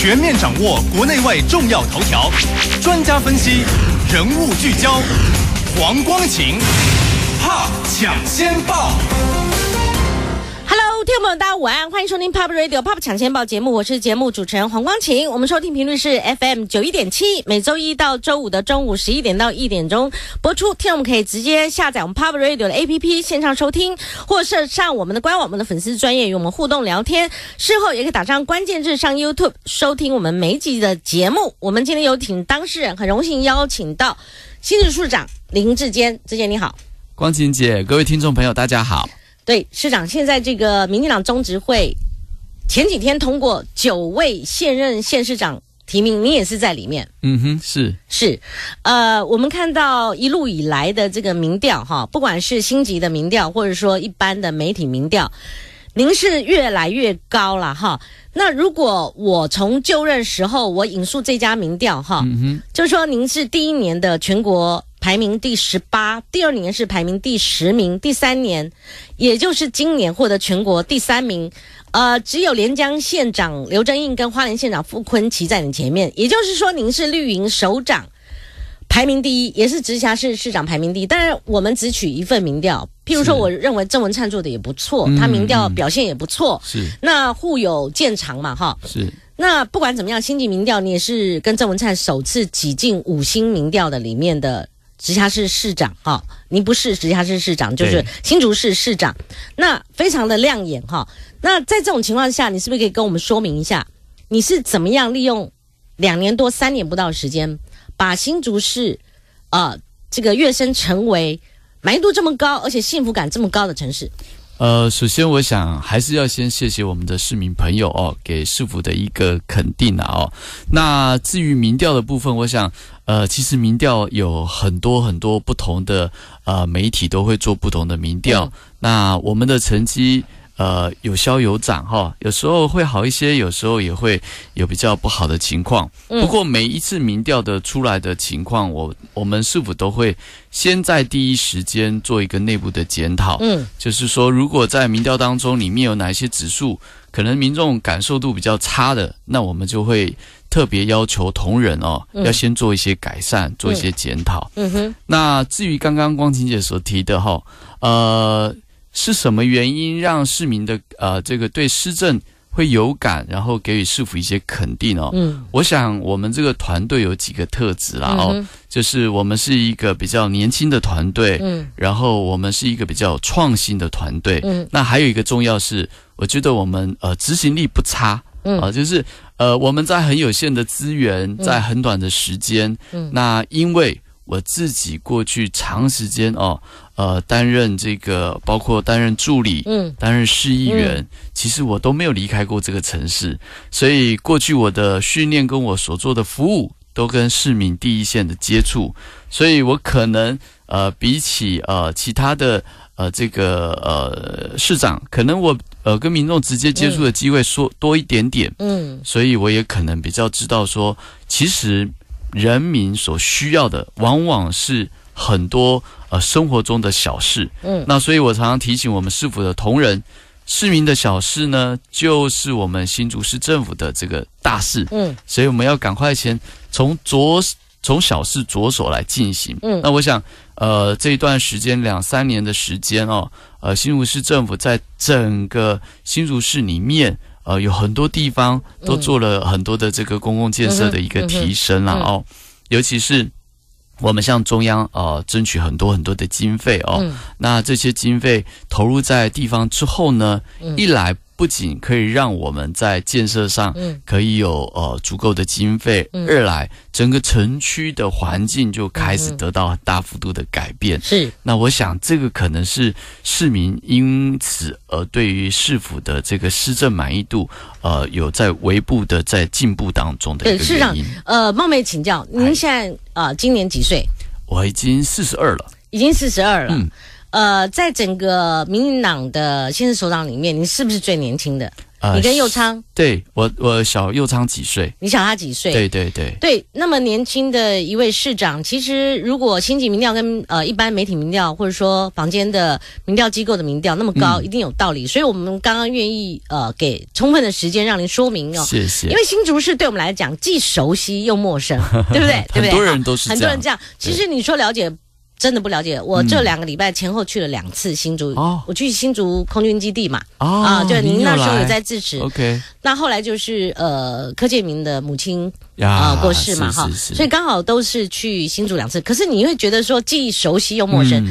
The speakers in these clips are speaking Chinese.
全面掌握国内外重要头条，专家分析，人物聚焦，黄光琴，怕抢先报。听众朋友，大家午安，欢迎收听 Pop Radio Pop 抢先报节目，我是节目主持人黄光晴。我们收听频率是 FM 九一点七，每周一到周五的中午十一点到一点钟播出。听们可以直接下载我们 Pop Radio 的 APP 线上收听，或是上我们的官网，我们的粉丝专业与我们互动聊天。事后也可以打上关键字上 YouTube 收听我们每集的节目。我们今天有请当事人，很荣幸邀请到新事处长林志坚，志坚你好，光琴姐，各位听众朋友大家好。对，市长，现在这个民进党中执会前几天通过九位现任县市长提名，您也是在里面。嗯哼，是是，呃，我们看到一路以来的这个民调哈，不管是星级的民调，或者说一般的媒体民调，您是越来越高了哈。那如果我从就任时候，我引述这家民调哈，嗯、就说您是第一年的全国。排名第十八，第二年是排名第十名，第三年，也就是今年获得全国第三名。呃，只有连江县长刘正印跟花莲县长傅坤骑在你前面，也就是说您是绿营首长排名第一，也是直辖市市长排名第一。但是我们只取一份民调，譬如说，我认为郑文灿做的也不错，他民调表现也不错。是。那互有见长嘛，哈。是。那不管怎么样，新进民调你也是跟郑文灿首次挤进五星民调的里面的。直辖市市长哈，您不是直辖市市长，就是新竹市市长，那非常的亮眼哈。那在这种情况下，你是不是可以跟我们说明一下，你是怎么样利用两年多、三年不到时间，把新竹市，呃，这个跃升成为满意度这么高，而且幸福感这么高的城市？呃，首先我想还是要先谢谢我们的市民朋友哦，给市府的一个肯定了哦。那至于民调的部分，我想，呃，其实民调有很多很多不同的，呃，媒体都会做不同的民调。那我们的成绩。呃，有消有涨哈，有时候会好一些，有时候也会有比较不好的情况。不过每一次民调的出来的情况，我我们是否都会先在第一时间做一个内部的检讨？嗯。就是说，如果在民调当中里面有哪一些指数可能民众感受度比较差的，那我们就会特别要求同仁哦，要先做一些改善，做一些检讨。嗯哼。那至于刚刚光晴姐所提的哈，呃。是什么原因让市民的呃这个对施政会有感，然后给予市府一些肯定哦？嗯，我想我们这个团队有几个特质啦哦，就是我们是一个比较年轻的团队，嗯，然后我们是一个比较创新的团队，嗯，那还有一个重要是，我觉得我们呃执行力不差，嗯，啊，就是呃我们在很有限的资源，在很短的时间，嗯，那因为我自己过去长时间哦。呃，担任这个，包括担任助理，嗯，担任市议员，其实我都没有离开过这个城市，所以过去我的训练跟我所做的服务都跟市民第一线的接触，所以我可能呃比起呃其他的呃这个呃市长，可能我呃跟民众直接接触的机会说多一点点，嗯，所以我也可能比较知道说，其实人民所需要的往往是。很多呃生活中的小事，嗯，那所以我常常提醒我们市府的同仁，市民的小事呢，就是我们新竹市政府的这个大事，嗯，所以我们要赶快先从着从小事着手来进行，嗯，那我想，呃，这一段时间两三年的时间哦，呃，新竹市政府在整个新竹市里面，呃，有很多地方都做了很多的这个公共建设的一个提升了哦，尤其是。我们向中央呃争取很多很多的经费哦，那这些经费投入在地方之后呢，一来。不仅可以让我们在建设上可以有呃足够的经费，二来整个城区的环境就开始得到大幅度的改变。是，那我想这个可能是市民因此而对于市府的这个施政满意度呃有在微步的在进步当中的一个原因。呃，冒昧请教，您现在啊今年几岁？我已经四十二了，已经四十二了。嗯。呃，在整个民进党的现任首长里面，你是不是最年轻的？你跟右昌，对我我小右昌几岁？你小他几岁？对对对对。那么年轻的一位市长，其实如果新几民调跟呃一般媒体民调，或者说房间的民调机构的民调那么高，一定有道理。所以我们刚刚愿意呃给充分的时间让您说明哦，谢谢。因为新竹市对我们来讲既熟悉又陌生，对不对？对不对？很多人都是，很多人这样。其实你说了解。真的不了解，我这两个礼拜前后去了两次新竹，我去新竹空军基地嘛，啊，就您那时候也在支持，OK。那后来就是呃，柯建明的母亲啊过世嘛哈，所以刚好都是去新竹两次。可是你会觉得说既熟悉又陌生。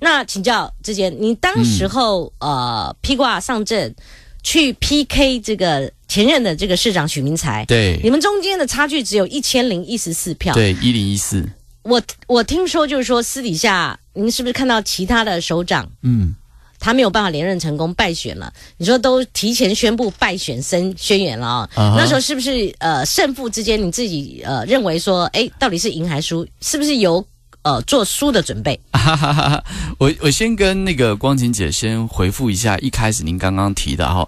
那请教志间，你当时候呃披挂上阵去 PK 这个前任的这个市长许明才，对，你们中间的差距只有一千零一十四票，对，一零一四。我我听说，就是说私底下您是不是看到其他的首长，嗯，他没有办法连任成功败选了？你说都提前宣布败选声宣言了啊？那时候是不是呃胜负之间你自己呃认为说哎到底是赢还是输？是不是有呃做输的准备？我我先跟那个光晴姐先回复一下，一开始您刚刚提的哈。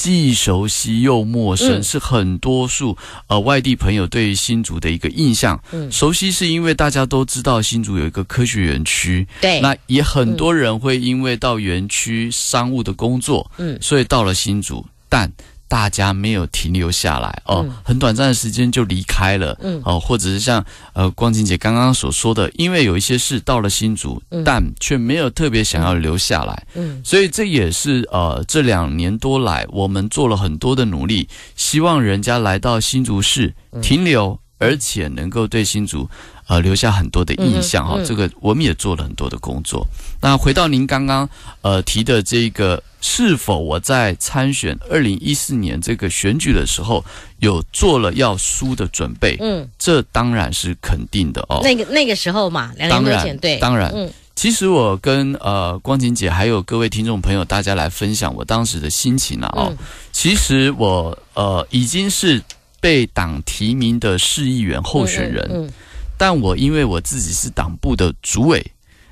既熟悉又陌生，是很多数呃外地朋友对于新竹的一个印象。熟悉是因为大家都知道新竹有一个科学园区，对，那也很多人会因为到园区商务的工作，嗯，所以到了新竹，但。大家没有停留下来哦，很短暂的时间就离开了，哦，或者是像呃光晴姐刚刚所说的，因为有一些事到了新竹，但却没有特别想要留下来，嗯，所以这也是呃这两年多来我们做了很多的努力，希望人家来到新竹市停留。而且能够对新竹，呃，留下很多的印象哈。这个我们也做了很多的工作。那回到您刚刚呃提的这个，是否我在参选二零一四年这个选举的时候有做了要输的准备？嗯，这当然是肯定的哦。那个那个时候嘛，两然，对，当然。嗯，其实我跟呃光景姐还有各位听众朋友大家来分享我当时的心情啊。嗯，其实我呃已经是。被党提名的市议员候选人，但我因为我自己是党部的主委，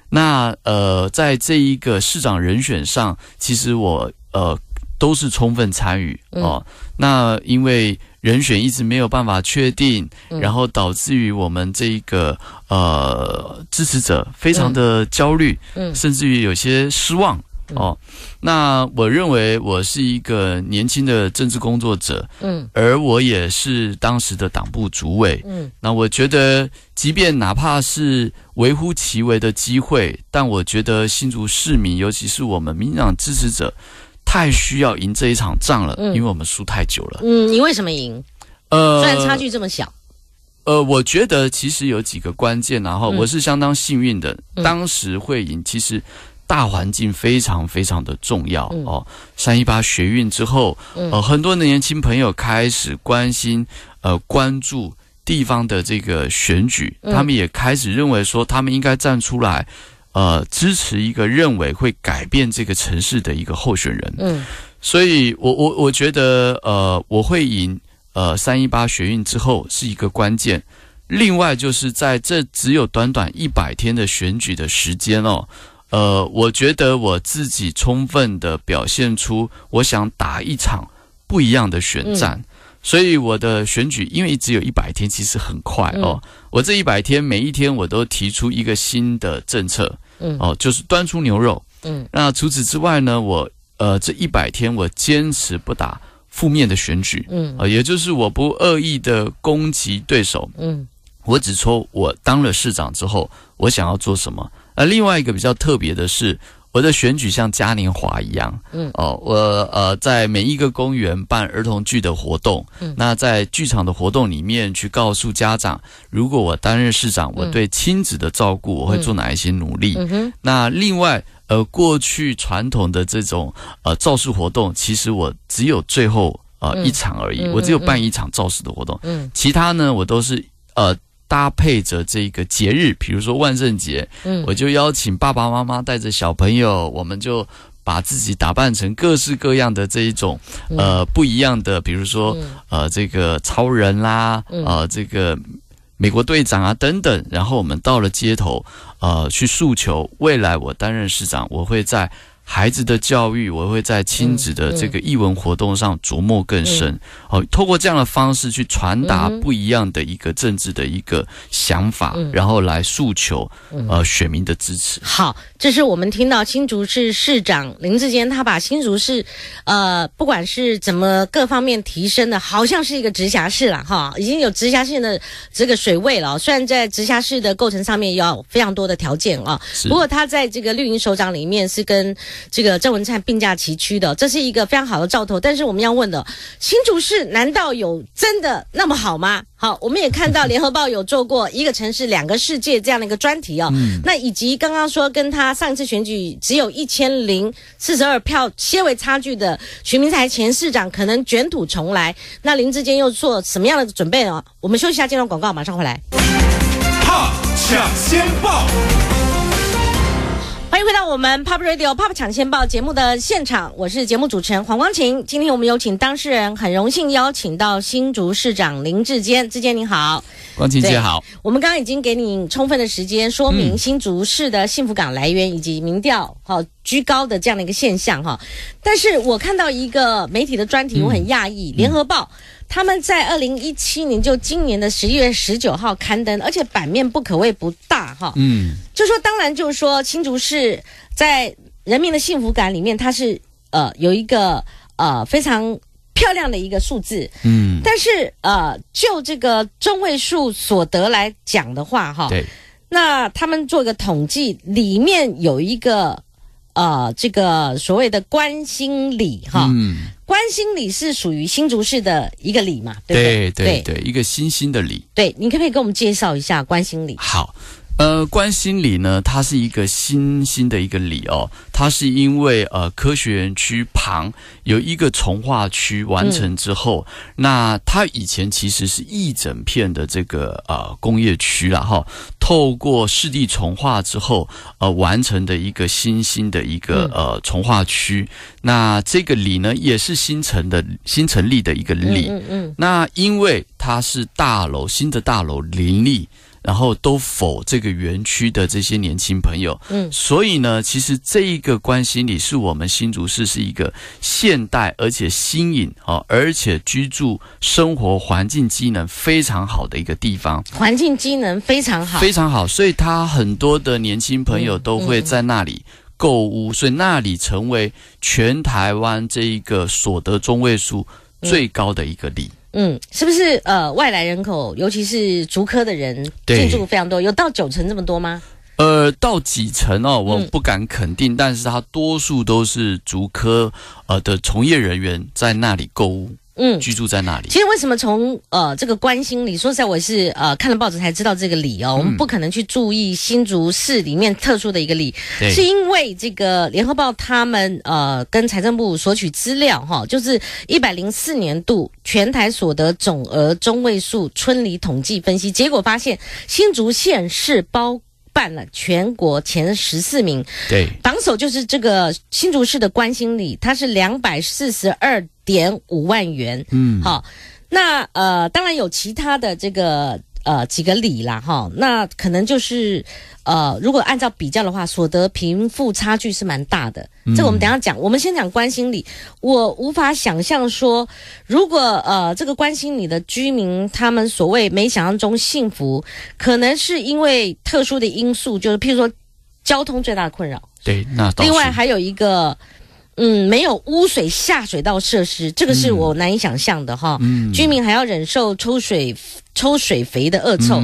那呃，在这一个市长人选上，其实我呃都是充分参与哦。那因为人选一直没有办法确定，然后导致于我们这一个呃支持者非常的焦虑，甚至于有些失望。哦，那我认为我是一个年轻的政治工作者，嗯，而我也是当时的党部主委，嗯，那我觉得，即便哪怕是微乎其微的机会，但我觉得新竹市民，尤其是我们民党支持者，太需要赢这一场仗了，嗯，因为我们输太久了，嗯，你为什么赢？呃，虽然差距这么小，呃，我觉得其实有几个关键，然后我是相当幸运的，当时会赢，其实。大环境非常非常的重要哦。三一八学运之后，呃，很多的年轻朋友开始关心、呃，关注地方的这个选举，他们也开始认为说，他们应该站出来，呃，支持一个认为会改变这个城市的一个候选人。嗯，所以我我我觉得，呃，我会赢。呃，三一八学运之后是一个关键。另外就是在这只有短短一百天的选举的时间哦。呃，我觉得我自己充分的表现出，我想打一场不一样的选战，所以我的选举，因为只有一百天，其实很快哦。我这一百天，每一天我都提出一个新的政策，嗯，哦，就是端出牛肉，嗯。那除此之外呢，我呃这一百天，我坚持不打负面的选举，嗯，啊，也就是我不恶意的攻击对手，嗯，我只说我当了市长之后，我想要做什么。而另外一个比较特别的是，我的选举像嘉年华一样，哦，我呃在每一个公园办儿童剧的活动，那在剧场的活动里面去告诉家长，如果我担任市长，我对亲子的照顾我会做哪一些努力？那另外呃过去传统的这种呃造势活动，其实我只有最后呃，一场而已，我只有办一场造势的活动，其他呢我都是呃。搭配着这个节日，比如说万圣节，嗯，我就邀请爸爸妈妈带着小朋友，我们就把自己打扮成各式各样的这一种，呃，不一样的，比如说呃，这个超人啦，啊，这个美国队长啊等等，然后我们到了街头，呃，去诉求未来我担任市长，我会在。孩子的教育，我会在亲子的这个译文活动上琢磨更深，哦，透过这样的方式去传达不一样的一个政治的一个想法，然后来诉求呃选民的支持。好，这是我们听到新竹市市长林志坚，他把新竹市，呃，不管是怎么各方面提升的，好像是一个直辖市了哈，已经有直辖市的这个水位了。虽然在直辖市的构成上面要非常多的条件啊，不过他在这个绿营首长里面是跟。这个郑文灿并驾齐驱的，这是一个非常好的兆头。但是我们要问的，新竹市难道有真的那么好吗？好，我们也看到联合报有做过一个城市两个世界这样的一个专题哦。那以及刚刚说跟他上次选举只有一千零四十二票些微差距的徐明才前市长，可能卷土重来。那林志坚又做什么样的准备呢？我们休息一下，这段广告，马上回来。号抢先报。欢迎回到我们 Pop Radio Pop 抢先报节目的现场，我是节目主持人黄光琴。今天我们有请当事人，很荣幸邀请到新竹市长林志坚，志坚你好，光琴姐好。我们刚刚已经给你充分的时间说明新竹市的幸福感来源以及民调好居高的这样的一个现象哈，但是我看到一个媒体的专题，我很讶异，《联合报》。他们在二零一七年，就今年的十一月十九号刊登，而且版面不可谓不大哈。嗯，就说当然就是说，青竹市在人民的幸福感里面，它是呃有一个呃非常漂亮的一个数字。嗯，但是呃就这个中位数所得来讲的话哈，对，那他们做一个统计，里面有一个。呃，这个所谓的关心礼哈，关心礼是属于新竹市的一个礼嘛，对不对？对对，一个新兴的礼。对，你可不可以给我们介绍一下关心礼？好。呃，观心里呢，它是一个新兴的一个里哦。它是因为呃科学园区旁有一个从化区完成之后，那它以前其实是一整片的这个呃工业区了哈。透过湿地从化之后，呃完成的一个新兴的一个呃从化区。那这个里呢，也是新成的新成立的一个里。嗯嗯。那因为它是大楼新的大楼林立。然后都否这个园区的这些年轻朋友，嗯，所以呢，其实这一个关心里是我们新竹市是一个现代而且新颖啊，而且居住生活环境机能非常好的一个地方，环境机能非常好，非常好，所以他很多的年轻朋友都会在那里购物，所以那里成为全台湾这一个所得中位数最高的一个里。嗯，是不是呃外来人口，尤其是竹科的人进驻非常多，有到九成这么多吗？呃，到几成哦，我不敢肯定，但是它多数都是竹科呃的从业人员在那里购物。嗯，居住在那里。其实为什么从呃这个关心里，说实在我是呃看了报纸才知道这个理哦。我们不可能去注意新竹市里面特殊的一个理，是因为这个联合报他们呃跟财政部索取资料哈，就是一百零四年度全台所得总额中位数村里统计分析结果发现，新竹县是包。办了全国前十四名，对，榜首就是这个新竹市的关心里，它是两百四十二点五万元，嗯，好，那呃，当然有其他的这个。呃，几个里啦，哈，那可能就是，呃，如果按照比较的话，所得贫富差距是蛮大的。这我们等下讲，我们先讲关心里。我无法想象说，如果呃，这个关心里的居民，他们所谓没想象中幸福，可能是因为特殊的因素，就是譬如说交通最大的困扰。对，那另外还有一个。嗯，没有污水下水道设施，这个是我难以想象的哈。嗯，居民还要忍受抽水、抽水肥的恶臭，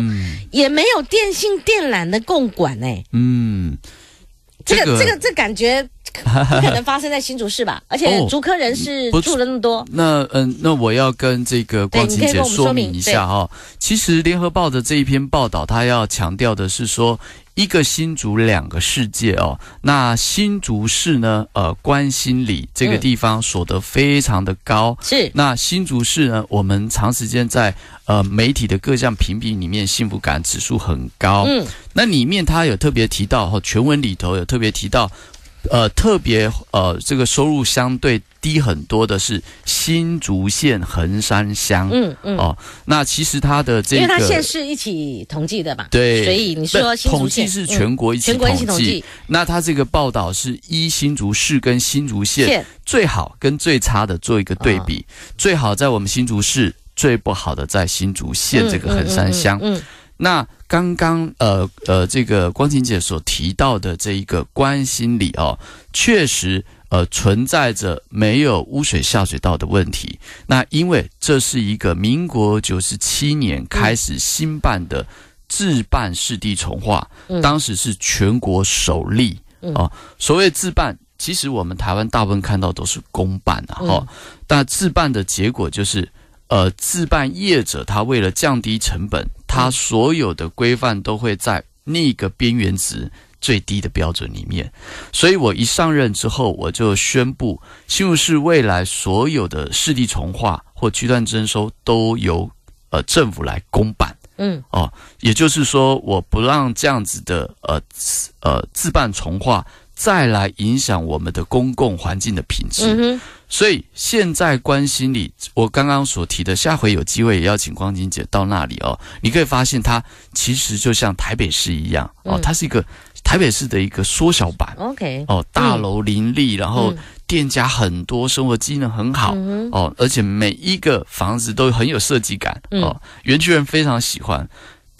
也没有电信电缆的共管哎。嗯，这个这个这感觉。可能发生在新竹市吧，而且竹科人是住了那么多。那嗯，那我要跟这个光晴姐说明一下哈。其实联合报的这一篇报道，他要强调的是说，一个新竹两个世界哦。那新竹市呢，呃，关心里这个地方所得非常的高，是。那新竹市呢，我们长时间在呃媒体的各项评比里面，幸福感指数很高。嗯，那里面他有特别提到，哈，全文里头有特别提到。呃，特别呃，这个收入相对低很多的是新竹县横山乡。嗯嗯。哦，那其实它的这因为它县市一起统计的嘛。对。所以你说新竹统计是全国一起。全国一起统计。那它这个报道是一新竹市跟新竹县最好跟最差的做一个对比，最好在我们新竹市，最不好的在新竹县这个横山乡。嗯。那刚刚呃呃，这个光晴姐所提到的这一个关心里哦，确实呃存在着没有污水下水道的问题。那因为这是一个民国九十七年开始新办的自办湿地重化，当时是全国首例啊。所谓自办，其实我们台湾大部分看到都是公办啊。哈，但自办的结果就是，呃，自办业者他为了降低成本。它所有的规范都会在那个边缘值最低的标准里面，所以我一上任之后，我就宣布新竹市未来所有的市地重划或区段征收都由呃政府来公办。嗯，哦，也就是说，我不让这样子的呃呃自办重划再来影响我们的公共环境的品质。所以现在关心你，我刚刚所提的下回有机会也邀请光晶姐到那里哦，你可以发现它其实就像台北市一样哦，它是一个台北市的一个缩小版。OK，哦，大楼林立，然后店家很多，生活机能很好哦，而且每一个房子都很有设计感哦，园区人非常喜欢。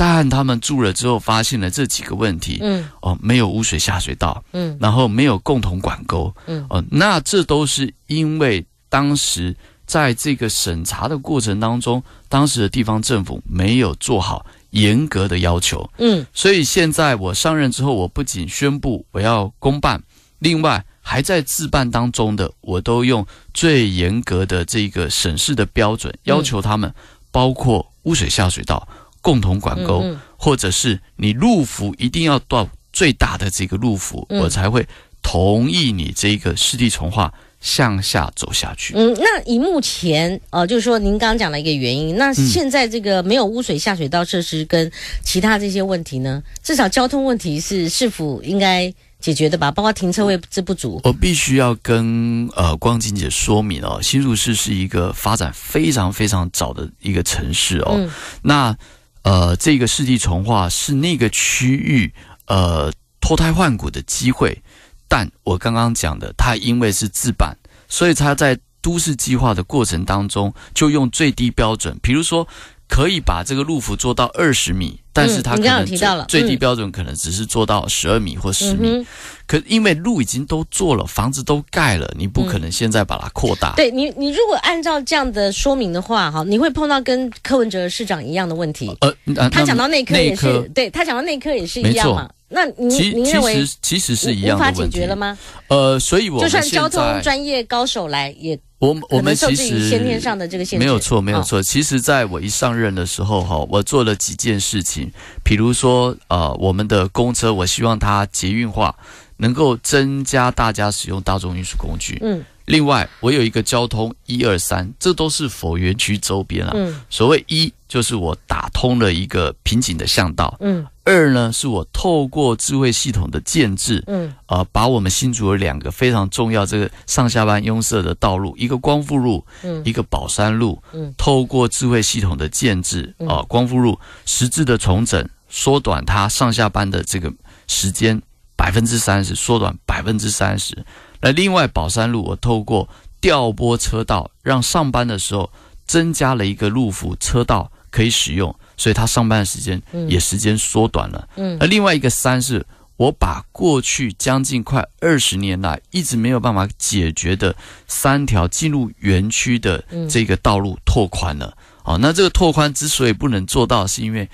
但他们住了之后，发现了这几个问题。嗯，哦，没有污水下水道。嗯，然后没有共同管沟。嗯，哦，那这都是因为当时在这个审查的过程当中，当时的地方政府没有做好严格的要求。嗯，所以现在我上任之后，我不仅宣布我要公办，另外还在自办当中的，我都用最严格的这个审视的标准要求他们，包括污水下水道。共同管沟，或者是你入幅一定要到最大的这个入幅，我才会同意你这个湿地重化向下走下去。嗯，那以目前呃，就是说您刚刚讲了一个原因，那现在这个没有污水下水道设施跟其他这些问题呢，至少交通问题是是否应该解决的吧？包括停车位之不足。我必须要跟呃光景姐说明哦，新竹市是一个发展非常非常早的一个城市哦，那。呃，这个世纪重化是那个区域，呃，脱胎换骨的机会。但我刚刚讲的，它因为是自办，所以它在都市计划的过程当中，就用最低标准，比如说，可以把这个路幅做到二十米。但是他可能最低标准可能只是做到十二米或十米，可因为路已经都做了，房子都盖了，你不可能现在把它扩大。对你，你如果按照这样的说明的话，哈，你会碰到跟柯文哲市长一样的问题。呃，他讲到内科也是，对他讲到内科也是一样嘛。那你你认为其实是一样的问题了吗？呃，所以我就算交通专业高手来也，我我们其实先天上的这个限没有错，没有错。其实在我一上任的时候，哈，我做了几件事情。比如说，呃，我们的公车，我希望它捷运化，能够增加大家使用大众运输工具。嗯。另外，我有一个交通一二三，这都是佛园区周边啊。嗯，所谓一就是我打通了一个瓶颈的巷道。嗯，二呢是我透过智慧系统的建制。嗯，呃，把我们新竹的两个非常重要这个上下班拥塞的道路，一个光复路，嗯，一个宝山路，嗯，透过智慧系统的建制，啊，光复路实质的重整，缩短它上下班的这个时间百分之三十，缩短百分之三十。那另外宝山路，我透过调拨车道，让上班的时候增加了一个路幅车道可以使用，所以他上班的时间也时间缩短了。嗯，那另外一个三，是我把过去将近快二十年来一直没有办法解决的三条进入园区的这个道路拓宽了。哦，那这个拓宽之所以不能做到，是因为。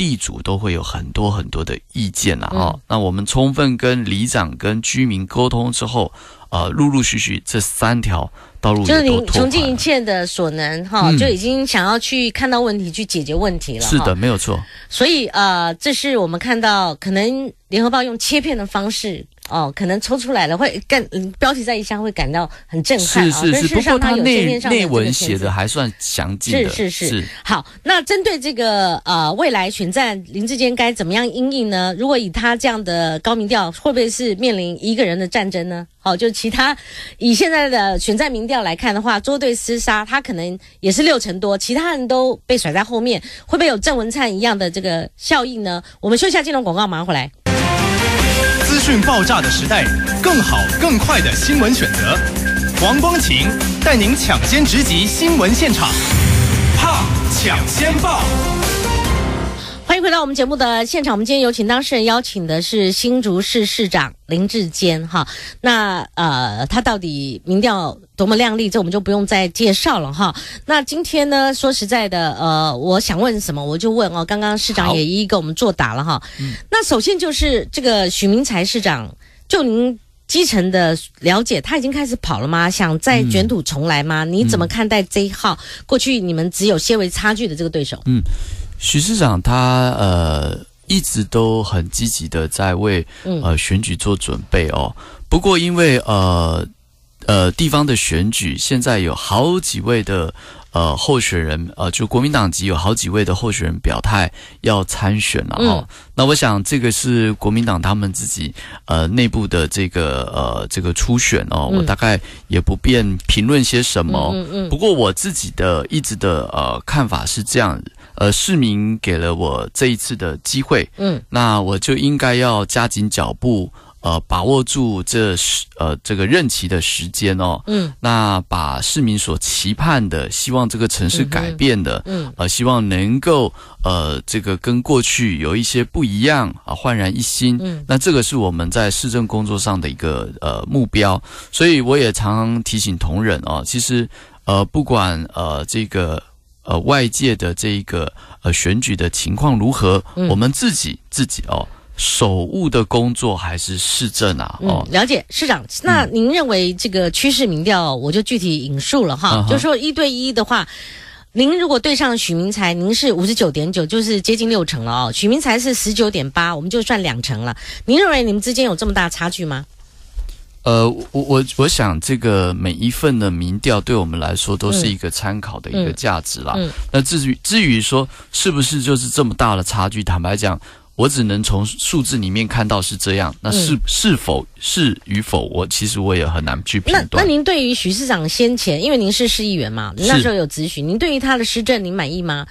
地主都会有很多很多的意见了哦。那我们充分跟里长、跟居民沟通之后，呃，陆陆续续这三条。就是你穷尽一切的所能，哈，就已经想要去看到问题，去解决问题了。是的，没有错。所以，呃，这是我们看到可能《联合报》用切片的方式，哦，可能抽出来了，会嗯、标题在一下会感到很震撼。是是是，但事实上它有面。内内文写的还算详尽。是是是，好。那针对这个呃未来选战，林志坚该怎么样应应呢？如果以他这样的高民调，会不会是面临一个人的战争呢？好，就其他以现在的选战民。要来看的话，捉对厮杀，他可能也是六成多，其他人都被甩在后面，会不会有郑文灿一样的这个效应呢？我们休息一下，金融广告，马上回来。资讯爆炸的时代，更好更快的新闻选择，王光晴带您抢先直击新闻现场，怕抢先报。欢迎回到我们节目的现场。我们今天有请当事人，邀请的是新竹市市长林志坚，哈。那呃，他到底民调多么亮丽？这我们就不用再介绍了，哈。那今天呢，说实在的，呃，我想问什么，我就问哦。刚刚市长也一一给我们作答了，哈。那首先就是这个许明才市长，就您基层的了解，他已经开始跑了吗？想再卷土重来吗？你怎么看待这一号过去你们只有些微差距的这个对手？嗯。徐市长他呃一直都很积极的在为呃选举做准备哦。不过因为呃呃地方的选举，现在有好几位的呃候选人呃就国民党籍有好几位的候选人表态要参选了哦。那我想这个是国民党他们自己呃内部的这个呃这个初选哦。我大概也不便评论些什么。嗯嗯。不过我自己的一直的呃看法是这样子。呃，市民给了我这一次的机会，嗯，那我就应该要加紧脚步，呃，把握住这呃这个任期的时间哦，嗯，那把市民所期盼的、希望这个城市改变的，嗯，呃，希望能够呃这个跟过去有一些不一样啊，焕然一新，嗯，那这个是我们在市政工作上的一个呃目标，所以我也常常提醒同仁哦，其实呃不管呃这个。呃，外界的这一个呃选举的情况如何？我们自己自己哦，首务的工作还是市政啊？哦，了解市长。那您认为这个趋势民调，我就具体引述了哈，就说一对一的话，您如果对上许明才，您是五十九点九，就是接近六成了哦。许明才是十九点八，我们就算两成了。您认为你们之间有这么大差距吗？呃，我我我想，这个每一份的民调对我们来说都是一个参考的一个价值啦。那至于至于说是不是就是这么大的差距，坦白讲，我只能从数字里面看到是这样。那是是否是与否，我其实我也很难去判断。那那您对于徐市长先前，因为您是市议员嘛，那时候有咨询，您对于他的施政，您满意吗？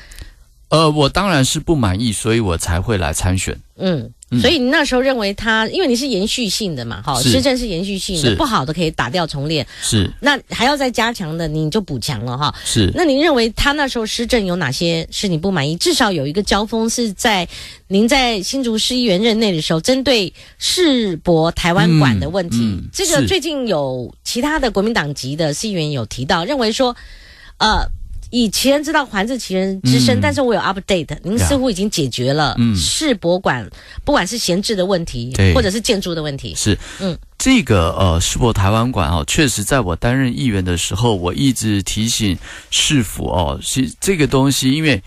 呃，我当然是不满意，所以我才会来参选。嗯。所以你那时候认为他，因为你是延续性的嘛，哈，施政是延续性的，不好的可以打掉重练，是，那还要再加强的，你就补强了哈。是，那您认为他那时候施政有哪些是你不满意？至少有一个交锋是在您在新竹市议员任内的时候，针对世博台湾馆的问题，这个最近有其他的国民党籍的市议员有提到，认为说，呃。以前知道环志奇人之声，但是我有 update，您似乎已经解决了。世博馆不管是闲置的问题，或者是建筑的问题，是，嗯，这个呃世博台湾馆哦，确实在我担任议员的时候，我一直提醒市府哦，是这个东西，因为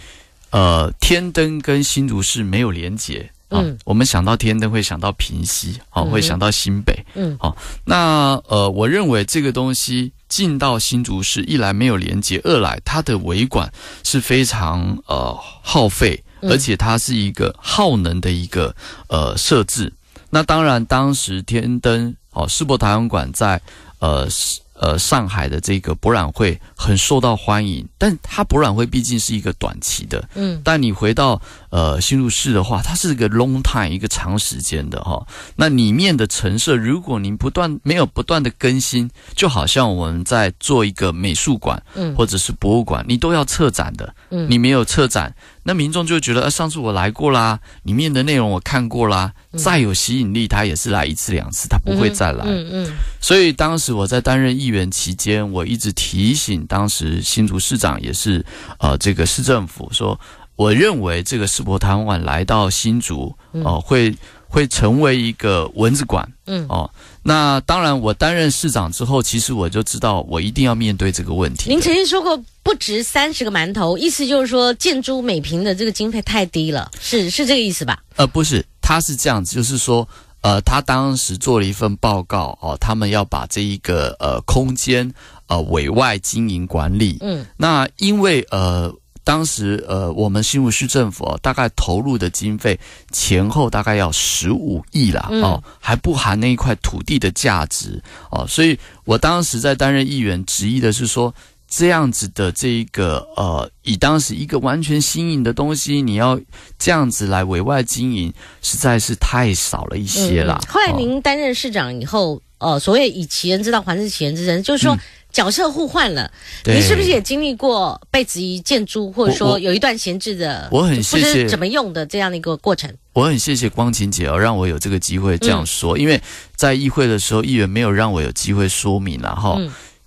呃天灯跟新竹市没有连结。嗯，我们想到天灯会想到平西哦，会想到新北，嗯，好，那呃，我认为这个东西进到新竹市，一来没有连接，二来它的维管是非常呃耗费，而且它是一个耗能的一个呃设置。那当然，当时天灯哦世博台湾馆在呃呃上海的这个博览会很受到欢迎，但它博览会毕竟是一个短期的，嗯，但你回到。呃，新入市的话，它是一个 long time 一个长时间的哈。那里面的陈设，如果您不断没有不断的更新，就好像我们在做一个美术馆，嗯，或者是博物馆，你都要策展的，嗯，你没有策展，那民众就觉得，呃，上次我来过啦，里面的内容我看过啦，再有吸引力，他也是来一次两次，他不会再来。嗯嗯。所以当时我在担任议员期间，我一直提醒当时新竹市长，也是，呃，这个市政府说。我认为这个世博台湾来到新竹哦，会会成为一个文字馆。嗯哦，那当然，我担任市长之后，其实我就知道我一定要面对这个问题。您曾经说过不值三十个馒头，意思就是说建筑每平的这个经费太低了，是是这个意思吧？呃，不是，他是这样子，就是说，呃，他当时做了一份报告哦，他们要把这一个呃空间呃委外经营管理。嗯，那因为呃。当时，呃，我们新竹市政府大概投入的经费前后大概要十五亿啦，哦，还不含那一块土地的价值，哦，所以我当时在担任议员，质疑的是说，这样子的这个，呃，以当时一个完全新颖的东西，你要这样子来委外经营，实在是太少了一些啦。后来您担任市长以后，呃，所谓以其人之道还治其人之身，就是说。角色互换了，你是不是也经历过被质疑建筑，或者说有一段闲置的，我很谢谢怎么用的这样的一个过程。我很谢谢光晴姐，哦，让我有这个机会这样说，因为在议会的时候，议员没有让我有机会说明，然后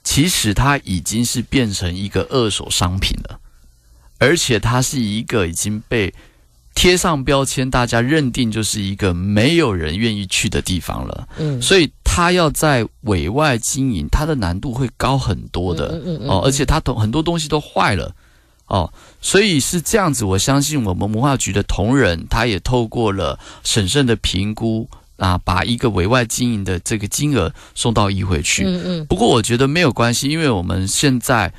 其实它已经是变成一个二手商品了，而且它是一个已经被贴上标签，大家认定就是一个没有人愿意去的地方了。嗯，所以。他要在委外经营，他的难度会高很多的哦，而且他同很多东西都坏了哦，所以是这样子。我相信我们文化局的同仁，他也透过了审慎的评估。啊，把一个委外经营的这个金额送到议会去。嗯嗯。不过我觉得没有关系，因为我们现在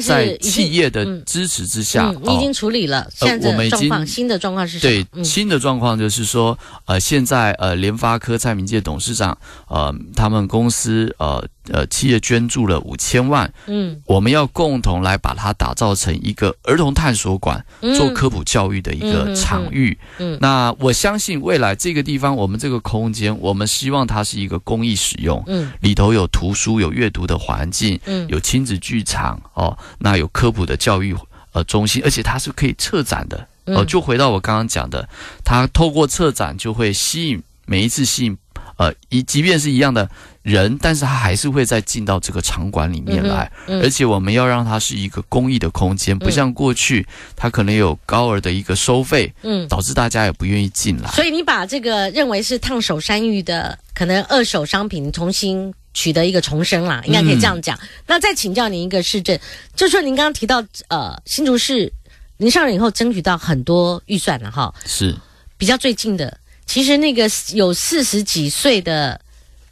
在企业的支持之下，已经处理了。呃，我们已经新的状况是什么？对，新的状况就是说，呃，现在呃，联发科蔡明介董事长，呃，他们公司呃。呃，企业捐助了五千万，嗯，我们要共同来把它打造成一个儿童探索馆，做科普教育的一个场域，嗯，那我相信未来这个地方，我们这个空间，我们希望它是一个公益使用，嗯，里头有图书、有阅读的环境，嗯，有亲子剧场，哦，那有科普的教育呃中心，而且它是可以策展的，哦，就回到我刚刚讲的，它透过策展就会吸引每一次吸引。呃，一即便是一样的人，但是他还是会再进到这个场馆里面来，而且我们要让它是一个公益的空间，不像过去，它可能有高额的一个收费，嗯，导致大家也不愿意进来。所以你把这个认为是烫手山芋的，可能二手商品重新取得一个重生啦，应该可以这样讲。那再请教您一个市政，就说您刚刚提到呃新竹市，您上任以后争取到很多预算了哈，是比较最近的。其实那个有四十几岁的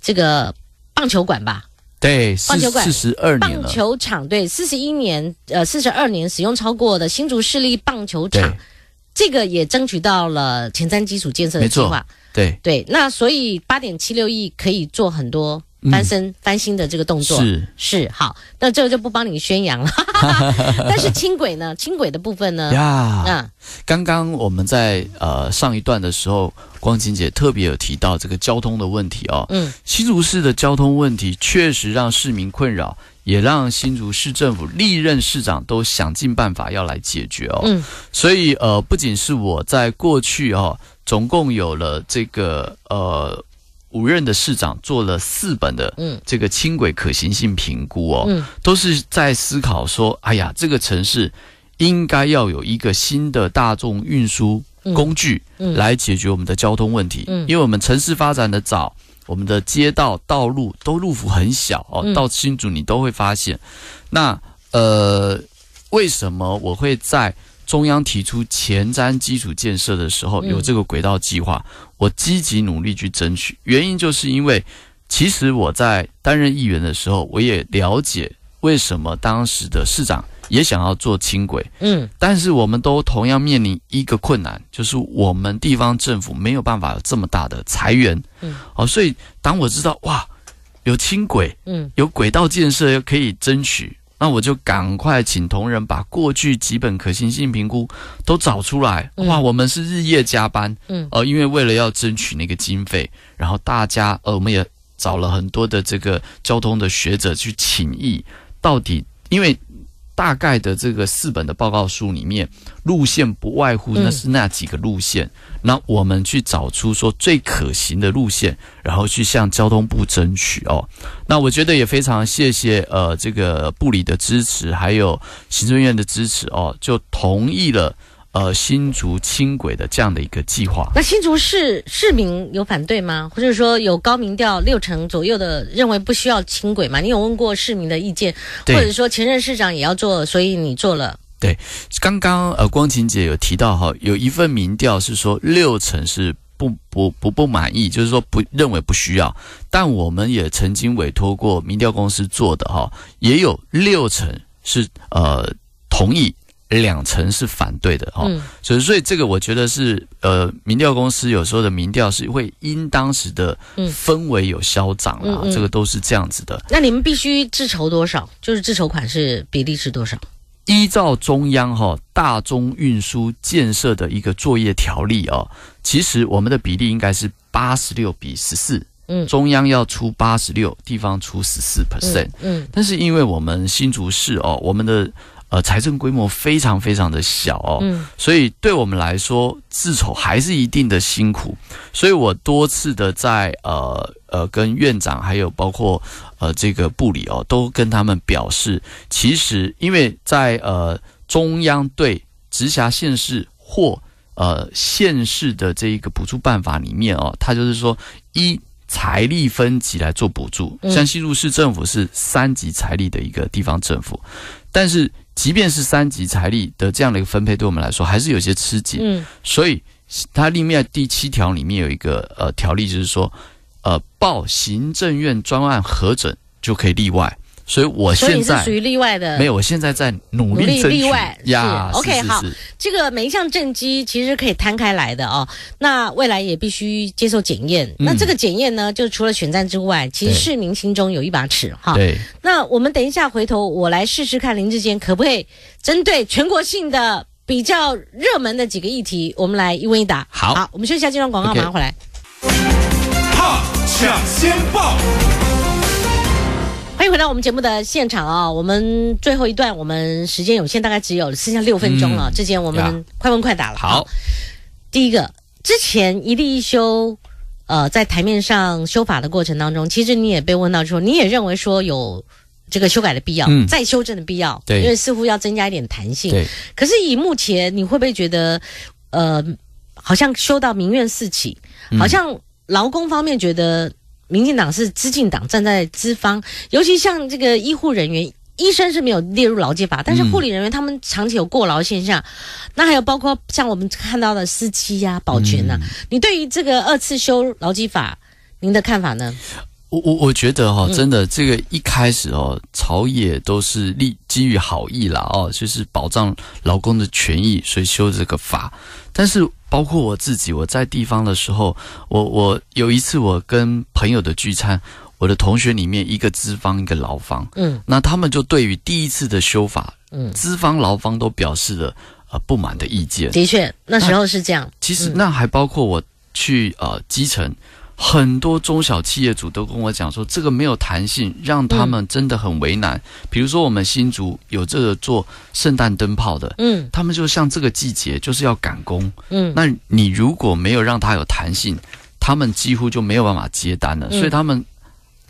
这个棒球馆吧？对，棒球馆四十二年，棒球场对四十一年，呃，四十二年使用超过的新竹市立棒球场，这个也争取到了前瞻基础建设的计划。对对，那所以八点七六亿可以做很多。翻身翻新的这个动作是是好，那这就不帮你宣扬了。但是轻轨呢，轻轨的部分呢，呀，嗯，刚刚我们在呃上一段的时候，光晴姐特别有提到这个交通的问题哦。嗯，新竹市的交通问题确实让市民困扰，也让新竹市政府历任市长都想尽办法要来解决哦。嗯，所以呃，不仅是我在过去哦，总共有了这个呃。五任的市长做了四本的这个轻轨可行性评估哦，都是在思考说：哎呀，这个城市应该要有一个新的大众运输工具来解决我们的交通问题。嗯，因为我们城市发展的早，我们的街道道路都路幅很小哦。到新竹你都会发现，那呃，为什么我会在中央提出前瞻基础建设的时候有这个轨道计划？我积极努力去争取，原因就是因为，其实我在担任议员的时候，我也了解为什么当时的市长也想要做轻轨，嗯，但是我们都同样面临一个困难，就是我们地方政府没有办法有这么大的裁员。嗯，哦，所以当我知道哇，有轻轨，嗯，有轨道建设可以争取。那我就赶快请同仁把过去几本可行性评估都找出来。哇，我们是日夜加班，嗯，呃，因为为了要争取那个经费，然后大家，呃，我们也找了很多的这个交通的学者去请意，到底因为。大概的这个四本的报告书里面，路线不外乎那是那几个路线，那我们去找出说最可行的路线，然后去向交通部争取哦。那我觉得也非常谢谢呃这个部里的支持，还有行政院的支持哦，就同意了。呃，新竹轻轨的这样的一个计划，那新竹市市民有反对吗？或者说有高民调六成左右的认为不需要轻轨吗？你有问过市民的意见，或者说前任市长也要做，所以你做了。对，刚刚呃光晴姐有提到哈，有一份民调是说六成是不不不不满意，就是说不认为不需要。但我们也曾经委托过民调公司做的哈，也有六成是呃同意。两层是反对的哈，所以所以这个我觉得是呃，民调公司有时候的民调是会因当时的氛围有消长啦，这个都是这样子的。那你们必须自筹多少？就是自筹款是比例是多少？依照中央哈大中运输建设的一个作业条例啊，其实我们的比例应该是八十六比十四，嗯，中央要出八十六，地方出十四 percent，嗯，但是因为我们新竹市哦，我们的。呃，财政规模非常非常的小哦，嗯，所以对我们来说自筹还是一定的辛苦，所以我多次的在呃呃跟院长还有包括呃这个部里哦，都跟他们表示，其实因为在呃中央对直辖市或呃县市的这一个补助办法里面哦，它就是说依财力分级来做补助，像新竹市政府是三级财力的一个地方政府，但是。即便是三级财力的这样的一个分配，对我们来说还是有些吃紧。嗯，所以它另外第七条里面有一个呃条例，就是说，呃，报行政院专案核准就可以例外。所以，我现在所以你是属于例外的，没有。我现在在努力努力例外呀。OK，好，这个每一项政绩其实可以摊开来的哦。那未来也必须接受检验。那这个检验呢，就除了选战之外，其实市民心中有一把尺哈。对。那我们等一下回头，我来试试看林志坚可不可以针对全国性的比较热门的几个议题，我们来一问一答。好，好，我们休息一下，这段广告，马上回来。抢先报。欢迎回到我们节目的现场啊！我们最后一段，我们时间有限，大概只有剩下六分钟了。之前我们快问快答了。好，第一个，之前一立一修，呃，在台面上修法的过程当中，其实你也被问到说，你也认为说有这个修改的必要，再修正的必要，对，因为似乎要增加一点弹性。对。可是以目前，你会不会觉得，呃，好像修到民怨四起，好像劳工方面觉得？民进党是资进党，站在资方，尤其像这个医护人员、医生是没有列入劳基法，但是护理人员他们长期有过劳现象。那还有包括像我们看到的司机呀、保全呐，你对于这个二次修劳基法，您的看法呢？我我我觉得哈，真的这个一开始哦，朝野都是立基于好意啦哦，就是保障劳工的权益，所以修这个法，但是。包括我自己，我在地方的时候，我我有一次我跟朋友的聚餐，我的同学里面一个资方一个劳方，嗯，那他们就对于第一次的修法，嗯，资方劳方都表示了呃不满的意见。的确，那时候是这样。其实那还包括我去呃基层。很多中小企业主都跟我讲说，这个没有弹性，让他们真的很为难。比如说，我们新竹有这个做圣诞灯泡的，嗯，他们就像这个季节就是要赶工，嗯，那你如果没有让他有弹性，他们几乎就没有办法接单了。所以他们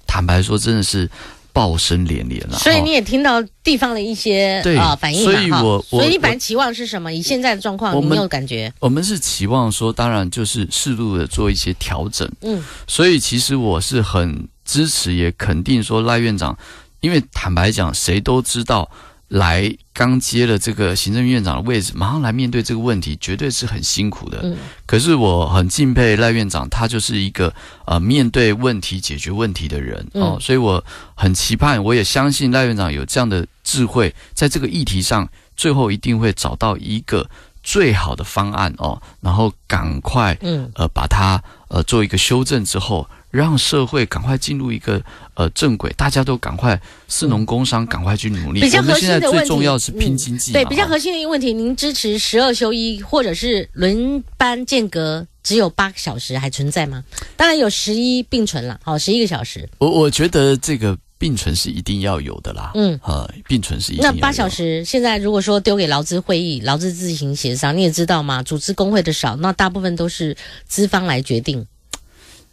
坦白说，真的是。爆声连连了，所以你也听到地方的一些啊反应所以，我所以一般期望是什么？以现在的状况，你没有感觉？我们是期望说，当然就是适度的做一些调整。嗯，所以其实我是很支持，也肯定说赖院长，因为坦白讲，谁都知道。来刚接了这个行政院长的位置，马上来面对这个问题，绝对是很辛苦的。嗯，可是我很敬佩赖院长，他就是一个呃面对问题、解决问题的人哦，所以我很期盼，我也相信赖院长有这样的智慧，在这个议题上，最后一定会找到一个最好的方案哦，然后赶快嗯呃把它呃做一个修正之后。让社会赶快进入一个呃正轨，大家都赶快，四农工商赶快去努力。比较核心的问题，对比较核心的一个问题，您支持十二休一，或者是轮班间隔只有八个小时还存在吗？当然有十一并存了，好十一个小时。我我觉得这个并存是一定要有的啦。嗯，呃，并存是。一定那八小时现在如果说丢给劳资会议、劳资自行协商，你也知道嘛，组织工会的少，那大部分都是资方来决定。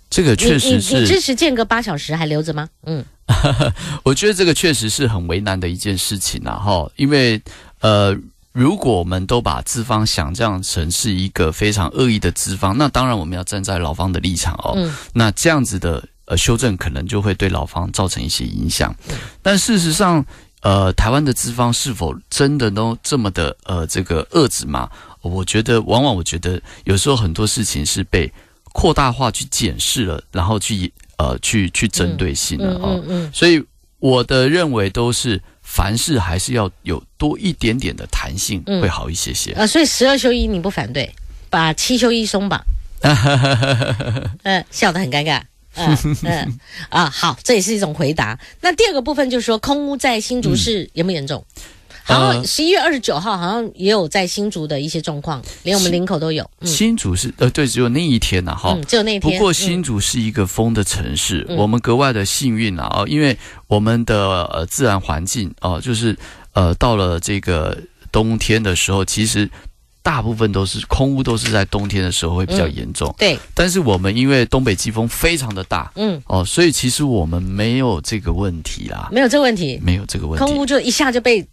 这个确实，你支持间隔八小时还留着吗？嗯，我觉得这个确实是很为难的一件事情啊，哈，因为呃，如果我们都把资方想象成是一个非常恶意的资方，那当然我们要站在老方的立场哦。嗯，那这样子的呃修正可能就会对老方造成一些影响。嗯，但事实上，呃，台湾的资方是否真的都这么的呃这个遏制吗？我觉得，往往我觉得有时候很多事情是被。扩大化去检视了，然后去呃去去针对性了啊，所以我的认为都是凡事还是要有多一点点的弹性会好一些些啊。所以十二休一你不反对，把七休一松绑，嗯，笑得很尴尬，嗯嗯啊，好，这也是一种回答。那第二个部分就是说，空屋在新竹市严不严重？然后十一月二十九号好像也有在新竹的一些状况，连我们林口都有。新竹是呃对，只有那一天呐，哈，只有那一天。不过新竹是一个风的城市，我们格外的幸运呐，哦，因为我们的呃自然环境哦，就是呃到了这个冬天的时候，其实大部分都是空屋，都是在冬天的时候会比较严重。对，但是我们因为东北季风非常的大，嗯，哦，所以其实我们没有这个问题啦，没有这个问题，没有这个问题，空屋就一下就被。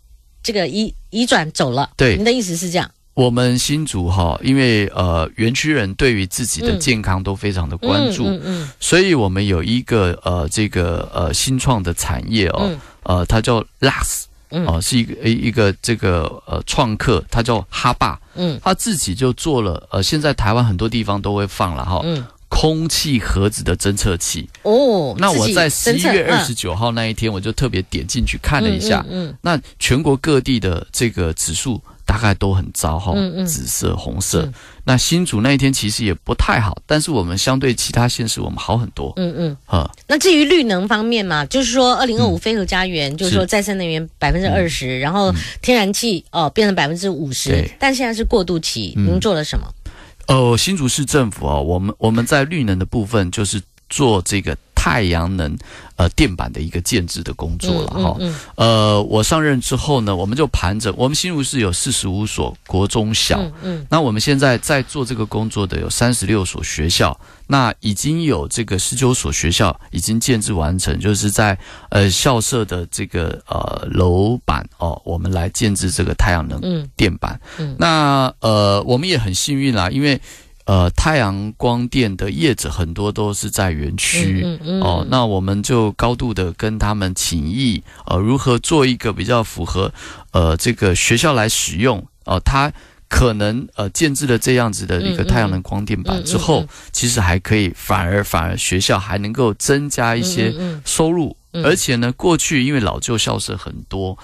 这个移移转走了，对，您的意思是这样？我们新竹哈，因为呃，园区人对于自己的健康都非常的关注，嗯，所以我们有一个呃，这个呃新创的产业哦，呃，它叫 LUX，哦，是一个一一个这个呃创客，他叫哈爸，嗯，他自己就做了，呃，现在台湾很多地方都会放了哈，嗯。空气盒子的侦测器哦，那我在十一月二十九号那一天，我就特别点进去看了一下。嗯嗯，那全国各地的这个指数大概都很糟哈，嗯嗯，紫色、红色。那新竹那一天其实也不太好，但是我们相对其他县市，我们好很多。嗯嗯，哈。那至于绿能方面嘛，就是说二零二五飞鹤家园，就是说再生能源百分之二十，然后天然气哦变成百分之五十，但现在是过渡期，您做了什么？呃，新竹市政府啊，我们我们在绿能的部分就是做这个。太阳能呃电板的一个建制的工作了哈，呃，我上任之后呢，我们就盘整，我们新竹市有四十五所国中小，嗯，那我们现在在做这个工作的有三十六所学校，那已经有这个十九所学校已经建制完成，就是在呃校舍的这个呃楼板哦，我们来建制这个太阳能电板，嗯，那呃我们也很幸运啦，因为。呃，太阳光电的叶子很多都是在园区哦，那我们就高度的跟他们请意，呃，如何做一个比较符合，呃，这个学校来使用，哦，它可能呃建置了这样子的一个太阳能光电板之后，其实还可以，反而反而学校还能够增加一些收入，而且呢，过去因为老旧校舍很多，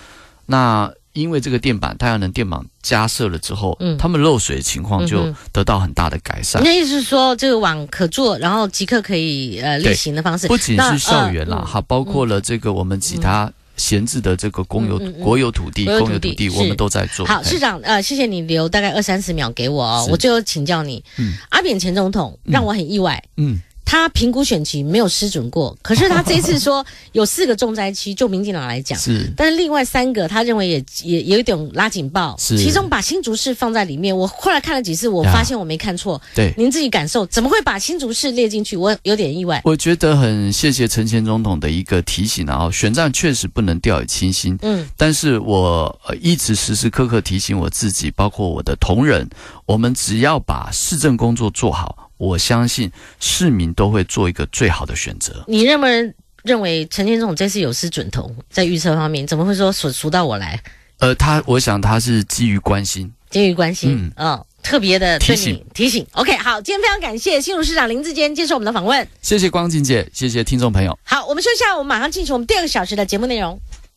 那。因为这个电板太阳能电板加设了之后，嗯，他们漏水情况就得到很大的改善。你的意思是说，这个网可做，然后即刻可以呃例行的方式。不仅是校园啦，哈，包括了这个我们其他闲置的这个公有、国有土地、公有土地，我们都在做。好，市长，呃，谢谢你留大概二三十秒给我哦，我最后请教你。嗯，阿扁前总统让我很意外。嗯。他评估选情没有失准过，可是他这次说有四个重灾区，就民进党来讲，是。但是另外三个他认为也也有一点拉警报，是。其中把新竹市放在里面，我后来看了几次，我发现我没看错。对，您自己感受，怎么会把新竹市列进去？我有点意外。我觉得很谢谢陈前总统的一个提醒啊，选战确实不能掉以轻心。嗯，但是我一直时时刻刻提醒我自己，包括我的同仁，我们只要把市政工作做好。我相信市民都会做一个最好的选择。你认不认为陈天总这次有失准头在预测方面，怎么会说数数到我来？呃，他我想他是基于关心，基于关心，嗯特别的提醒提醒。OK，好，今天非常感谢新竹市长林志坚接受我们的访问。谢谢光静姐，谢谢听众朋友。好，我们休息一下，我们马上进行我们第二个小时的节目内容。